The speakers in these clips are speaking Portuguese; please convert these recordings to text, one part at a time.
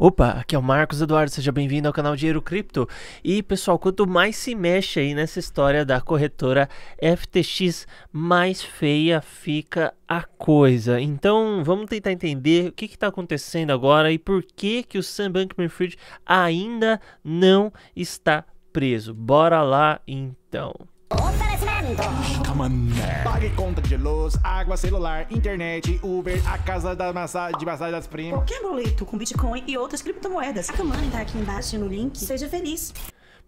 Opa, aqui é o Marcos Eduardo, seja bem-vindo ao canal Dinheiro Cripto. E pessoal, quanto mais se mexe aí nessa história da corretora FTX, mais feia fica a coisa. Então vamos tentar entender o que está acontecendo agora e por que, que o Sam Bankman-Fried ainda não está preso. Bora lá então. Oferecimento. man! Pague conta de luz, água, celular, internet, Uber, a casa da massa, de massagem das primas. Qualquer boleto com Bitcoin e outras criptomoedas. A Kamani tá aqui embaixo no link. Seja feliz.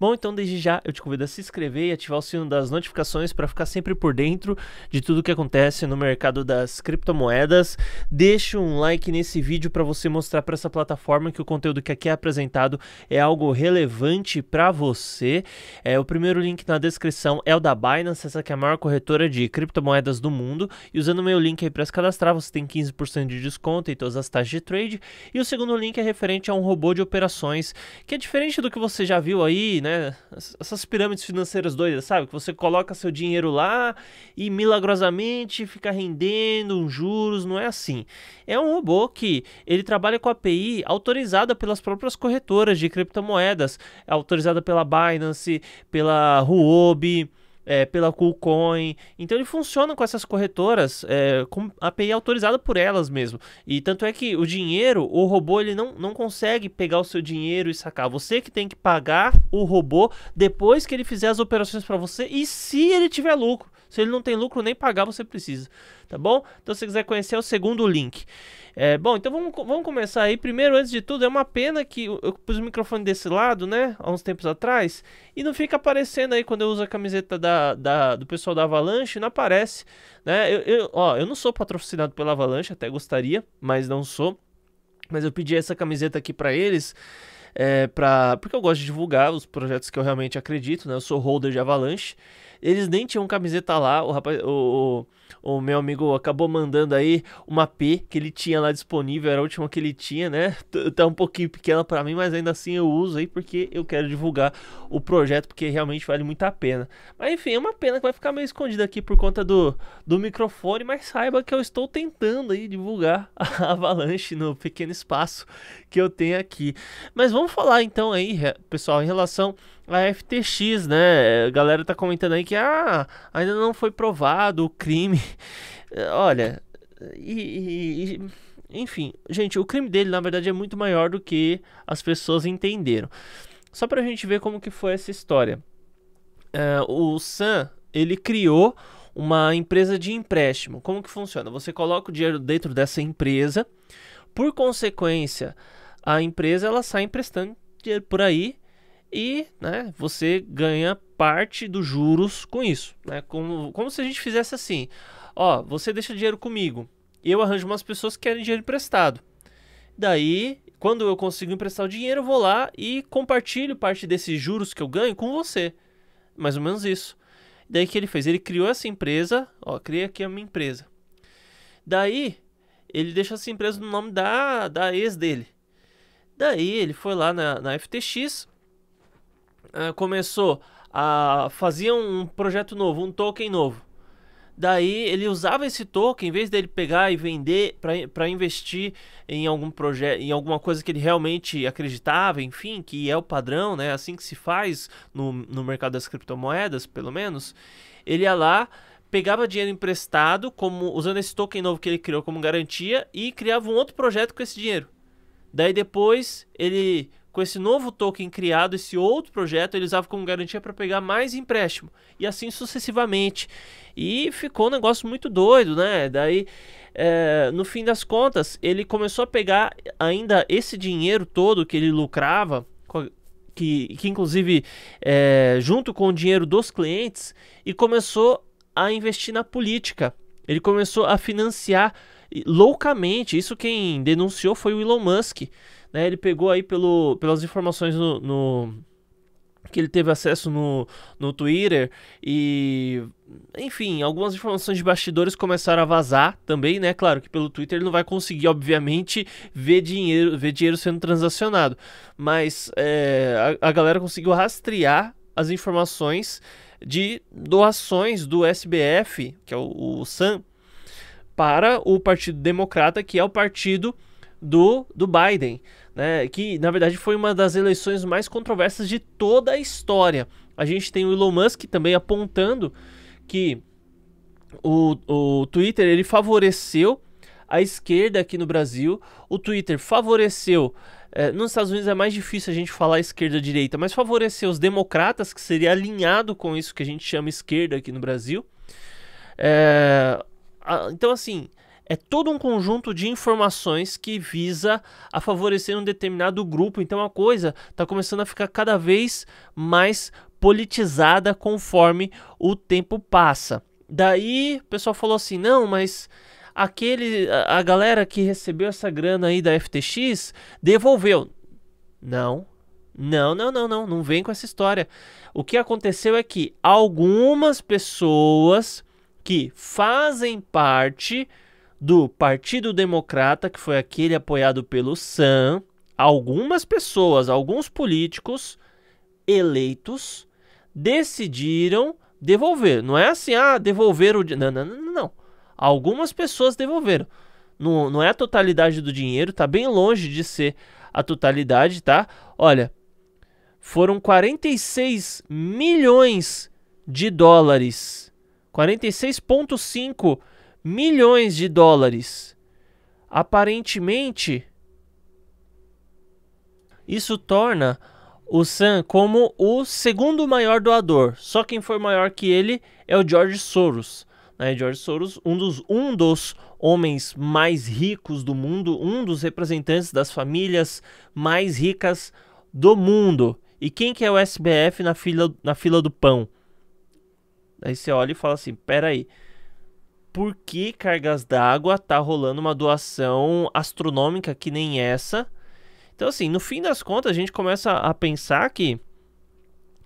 Bom, então desde já eu te convido a se inscrever e ativar o sino das notificações para ficar sempre por dentro de tudo que acontece no mercado das criptomoedas. Deixe um like nesse vídeo para você mostrar para essa plataforma que o conteúdo que aqui é apresentado é algo relevante para você. É, o primeiro link na descrição é o da Binance, essa que é a maior corretora de criptomoedas do mundo. E usando o meu link aí para se cadastrar, você tem 15% de desconto em todas as taxas de trade. E o segundo link é referente a um robô de operações, que é diferente do que você já viu aí, né? né? Essas pirâmides financeiras doidas, sabe? Que você coloca seu dinheiro lá e milagrosamente fica rendendo juros, não é assim. É um robô que ele trabalha com API autorizada pelas próprias corretoras de criptomoedas, autorizada pela Binance, pela Huobi, é, pela Coolcoin. Então ele funciona com essas corretoras, é, com API autorizada por elas mesmo. E tanto é que o dinheiro, o robô ele não, não consegue pegar o seu dinheiro e sacar. Você que tem que pagar o robô depois que ele fizer as operações para você e se ele tiver lucro. Se ele não tem lucro, nem pagar você precisa, tá bom? Então, se você quiser conhecer, é o segundo link. É, bom, então vamos, vamos começar aí. Primeiro, antes de tudo, é uma pena que eu, eu pus o microfone desse lado, né? Há uns tempos atrás. E não fica aparecendo aí quando eu uso a camiseta da da, do pessoal da Avalanche não aparece, né? Eu, eu, ó, eu não sou patrocinado pela Avalanche, até gostaria, mas não sou. Mas eu pedi essa camiseta aqui para eles é, pra, porque eu gosto de divulgar os projetos que eu realmente acredito, né? Eu sou holder de Avalanche. Eles nem tinham camiseta lá, o rapaz, o, o, o meu amigo acabou mandando aí uma P que ele tinha lá disponível, era a última que ele tinha, né? Tá um pouquinho pequena para mim, mas ainda assim eu uso aí porque eu quero divulgar o projeto, porque realmente vale muito a pena. Mas enfim, é uma pena que vai ficar meio escondida aqui por conta do, do microfone, mas saiba que eu estou tentando aí divulgar a Avalanche no pequeno espaço que eu tenho aqui. Mas vamos vamos falar então aí, pessoal, em relação à FTX, né? A galera tá comentando aí que ah, ainda não foi provado o crime. Olha, e, e, enfim, gente, o crime dele na verdade é muito maior do que as pessoas entenderam. Só pra gente ver como que foi essa história. Uh, o Sam, ele criou uma empresa de empréstimo. Como que funciona? Você coloca o dinheiro dentro dessa empresa. Por consequência, a empresa ela sai emprestando dinheiro por aí e né, você ganha parte dos juros com isso. Né? Como, como se a gente fizesse assim: ó, você deixa dinheiro comigo, eu arranjo umas pessoas que querem dinheiro emprestado. Daí, quando eu consigo emprestar o dinheiro, eu vou lá e compartilho parte desses juros que eu ganho com você. Mais ou menos isso. Daí que ele fez? Ele criou essa empresa, ó, criei aqui a minha empresa. Daí, ele deixa essa empresa no nome da, da ex dele. Daí ele foi lá na, na FTX, uh, ah, começou a fazer um projeto novo, um token novo. Daí ele usava esse token, em vez dele pegar e vender para investir em algum projeto, em alguma coisa que ele realmente acreditava, enfim, que é o padrão, né? Assim que se faz no, no mercado das criptomoedas, pelo menos, ele ia lá, pegava dinheiro emprestado, como usando esse token novo que ele criou como garantia, e criava um outro projeto com esse dinheiro. Daí depois ele com esse novo token criado, esse outro projeto, ele usava como garantia para pegar mais empréstimo. E assim sucessivamente. E ficou um negócio muito doido, né? Daí, é, no fim das contas, ele começou a pegar ainda esse dinheiro todo que ele lucrava, que, que inclusive é, junto com o dinheiro dos clientes, e começou a investir na política. Ele começou a financiar loucamente. Isso quem denunciou foi o Elon Musk. Né? Ele pegou aí pelo, pelas informações no, no que ele teve acesso no, no Twitter e enfim, algumas informações de bastidores começaram a vazar também, né? Claro que pelo Twitter ele não vai conseguir, obviamente, ver dinheiro, ver dinheiro sendo transacionado, mas é, a, a galera conseguiu rastrear as informações de doações do SBF, que é o, o SAM, para o Partido Democrata, que é o partido do, do Biden, né? que na verdade foi uma das eleições mais controversas de toda a história. A gente tem o Elon Musk também apontando que o, o Twitter ele favoreceu a esquerda aqui no Brasil, o Twitter favoreceu. Eh, nos Estados Unidos é mais difícil a gente falar esquerda-direita, mas favoreceu os democratas, que seria alinhado com isso que a gente chama esquerda aqui no Brasil. É, ah, então, assim, é todo um conjunto de informações que visa a favorecer um determinado grupo. Então, a coisa está começando a ficar cada vez mais politizada conforme o tempo passa. Daí, o pessoal falou assim: não, mas aquele a, a galera que recebeu essa grana aí da FTX devolveu. Não. Não, não, não, não, não vem com essa história. O que aconteceu é que algumas pessoas que fazem parte do Partido Democrata, que foi aquele apoiado pelo Sam, algumas pessoas, alguns políticos eleitos decidiram devolver. Não é assim, ah, devolver o não, não, não, não. Algumas pessoas devolveram. Não, não é a totalidade do dinheiro, tá bem longe de ser a totalidade, tá? Olha, foram 46 milhões de dólares 46,5 milhões de dólares. Aparentemente, isso torna o Sam como o segundo maior doador. Só quem foi maior que ele é o George Soros. Né? George Soros, um dos, um dos homens mais ricos do mundo, um dos representantes das famílias mais ricas do mundo. E quem que é o SBF na fila, na fila do pão? Aí você olha e fala assim: peraí, por que cargas d'água tá rolando uma doação astronômica que nem essa? Então, assim, no fim das contas, a gente começa a pensar que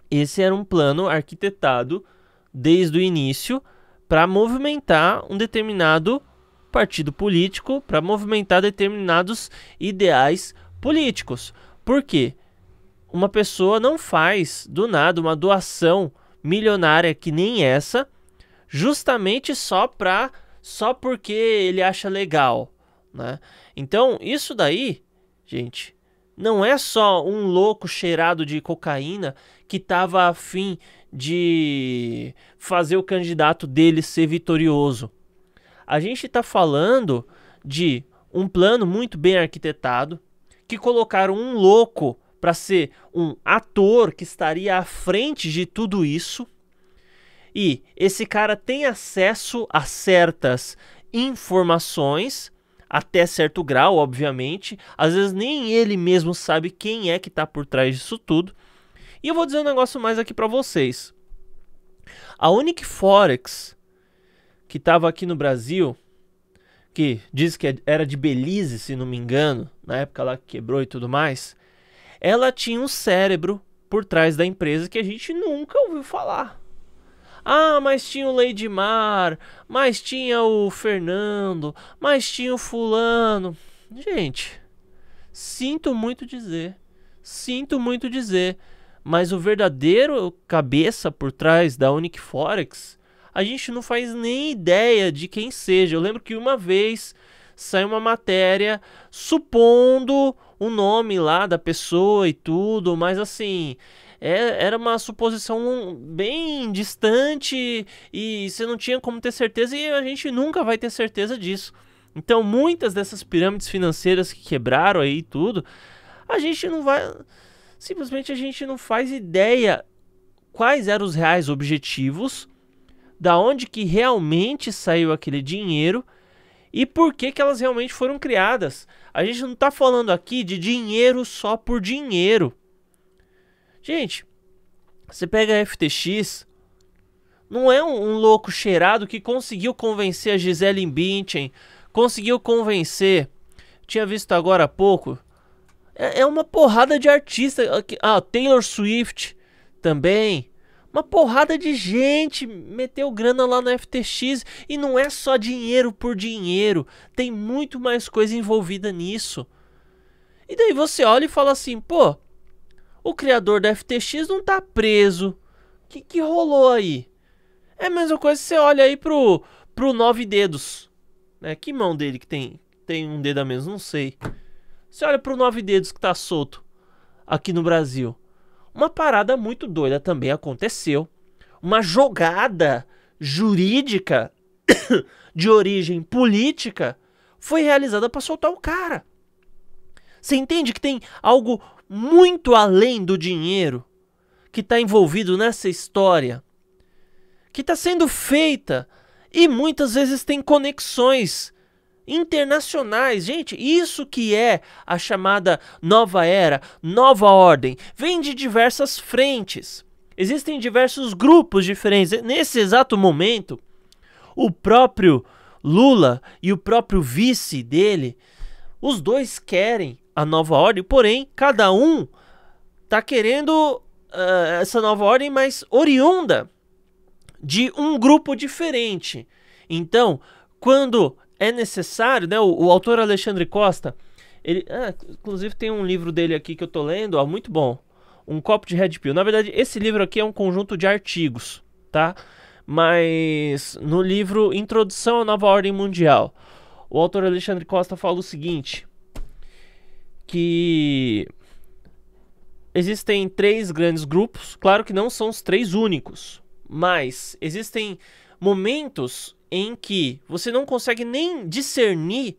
esse era um plano arquitetado desde o início para movimentar um determinado partido político, para movimentar determinados ideais políticos. Por quê? Uma pessoa não faz do nada uma doação milionária que nem essa, justamente só pra, só porque ele acha legal, né? Então, isso daí, gente, não é só um louco cheirado de cocaína que tava afim de fazer o candidato dele ser vitorioso. A gente está falando de um plano muito bem arquitetado que colocaram um louco para ser um ator que estaria à frente de tudo isso. E esse cara tem acesso a certas informações até certo grau, obviamente. Às vezes nem ele mesmo sabe quem é que está por trás disso tudo. E eu vou dizer um negócio mais aqui para vocês. A Unic Forex, que estava aqui no Brasil, que diz que é, era de Belize, se não me engano, na época lá que quebrou e tudo mais, ela tinha um cérebro por trás da empresa que a gente nunca ouviu falar. Ah, mas tinha o Mar mas tinha o Fernando, mas tinha o fulano. Gente, sinto muito dizer, sinto muito dizer, mas o verdadeiro cabeça por trás da Unic Forex, a gente não faz nem ideia de quem seja. Eu lembro que uma vez saiu uma matéria supondo o nome lá da pessoa e tudo, mas assim, é, era uma suposição bem distante e você não tinha como ter certeza e a gente nunca vai ter certeza disso. Então, muitas dessas pirâmides financeiras que quebraram aí tudo, a gente não vai simplesmente a gente não faz ideia quais eram os reais objetivos, da onde que realmente saiu aquele dinheiro e por que, que elas realmente foram criadas. A gente não está falando aqui de dinheiro só por dinheiro. Gente, você pega a FTX, não é um, um louco cheirado que conseguiu convencer a Gisele Bündchen, conseguiu convencer, tinha visto agora há pouco, é, é uma porrada de artista, ah, Taylor Swift também, uma porrada de gente meteu grana lá no FTX e não é só dinheiro por dinheiro, tem muito mais coisa envolvida nisso. E daí você olha e fala assim, pô, o criador da FTX não tá preso. O que, que rolou aí? É a mesma coisa que você olha aí pro, pro Nove Dedos. Né? Que mão dele que tem, tem um dedo a menos? Não sei. Você olha pro Nove Dedos que tá solto aqui no Brasil. Uma parada muito doida também aconteceu. Uma jogada jurídica de origem política foi realizada para soltar o cara. Você entende que tem algo muito além do dinheiro que está envolvido nessa história, que está sendo feita e muitas vezes tem conexões internacionais. Gente, isso que é a chamada nova era, nova ordem. Vem de diversas frentes. Existem diversos grupos diferentes. Nesse exato momento, o próprio Lula e o próprio vice dele, os dois querem a nova ordem, porém, cada um está querendo uh, essa nova ordem, mas oriunda de um grupo diferente. Então, quando é necessário, né? O, o autor Alexandre Costa, ele, ah, inclusive tem um livro dele aqui que eu tô lendo, ó, muito bom. Um copo de Red Pill. Na verdade, esse livro aqui é um conjunto de artigos, tá? Mas no livro Introdução à Nova Ordem Mundial, o autor Alexandre Costa fala o seguinte: que existem três grandes grupos, claro que não são os três únicos, mas existem momentos em que você não consegue nem discernir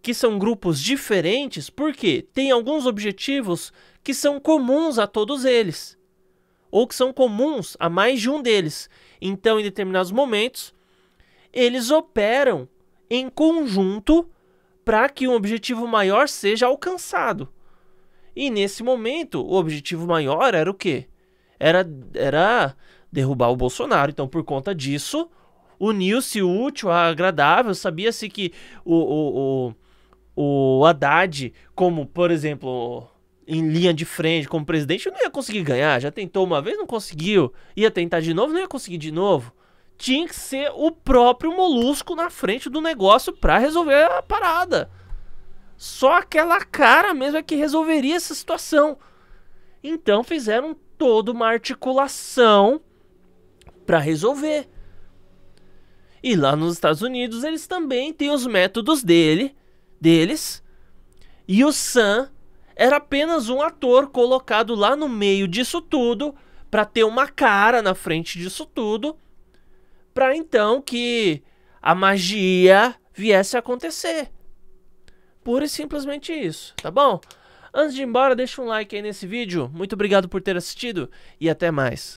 que são grupos diferentes, porque tem alguns objetivos que são comuns a todos eles, ou que são comuns a mais de um deles. Então, em determinados momentos, eles operam em conjunto para que um objetivo maior seja alcançado. E nesse momento, o objetivo maior era o quê? Era, era derrubar o Bolsonaro. Então, por conta disso, uniu-se útil, agradável. Sabia-se que o, o, o, o Haddad, como, por exemplo, em linha de frente como presidente, não ia conseguir ganhar. Já tentou uma vez, não conseguiu. Ia tentar de novo, não ia conseguir de novo. Tinha que ser o próprio Molusco na frente do negócio para resolver a parada. Só aquela cara mesmo é que resolveria essa situação. Então fizeram toda uma articulação para resolver. E lá nos Estados Unidos eles também têm os métodos dele, deles. E o Sam era apenas um ator colocado lá no meio disso tudo para ter uma cara na frente disso tudo, para então que a magia viesse a acontecer. Pura e simplesmente isso, tá bom? Antes de ir embora, deixa um like aí nesse vídeo. Muito obrigado por ter assistido e até mais.